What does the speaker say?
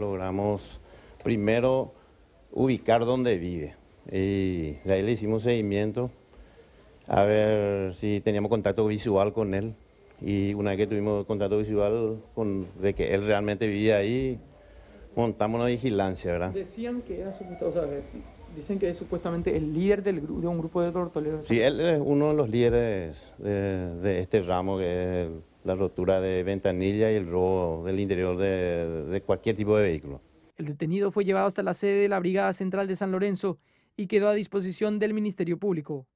logramos primero ubicar dónde vive. Y ahí le hicimos seguimiento, a ver si teníamos contacto visual con él. Y una vez que tuvimos contacto visual con, de que él realmente vivía ahí, montamos una vigilancia, ¿verdad? Decían que era dicen que es supuestamente el líder del, de un grupo de tortoleros. Sí, él es uno de los líderes de, de este ramo que es el la rotura de ventanilla y el robo del interior de, de cualquier tipo de vehículo. El detenido fue llevado hasta la sede de la Brigada Central de San Lorenzo y quedó a disposición del Ministerio Público.